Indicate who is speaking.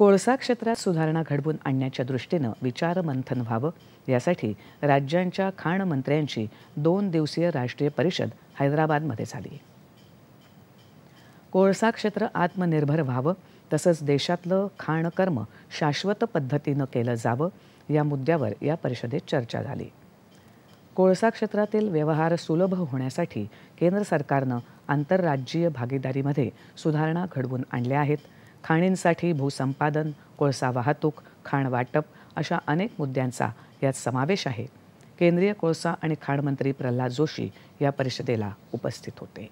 Speaker 1: कोळसा क्षेत्रात सुधारणा घडवून आणण्याच्या दृष्टीनं विचारमंथन व्हावं यासाठी राज्यांच्या खाण मंत्र्यांची दोन दिवसीय राष्ट्रीय परिषद हैदराबादमध्ये झाली कोळसा क्षेत्र आत्मनिर्भर व्हावं तसंच देशातलं खाणकर्म शाश्वत पद्धतीनं केलं जावं या मुद्द्यावर या परिषदेत चर्चा झाली कोळसा क्षेत्रातील व्यवहार सुलभ होण्यासाठी केंद्र सरकारनं आंतरराज्यीय भागीदारीमध्ये सुधारणा घडवून आणल्या आहेत खाणींसाठी भूसंपादन कोळसा वाहतूक खाण वाटप अशा अनेक मुद्द्यांचा यात समावेश आहे केंद्रीय कोळसा आणि खाण मंत्री प्रल्हाद जोशी या परिषदेला उपस्थित होते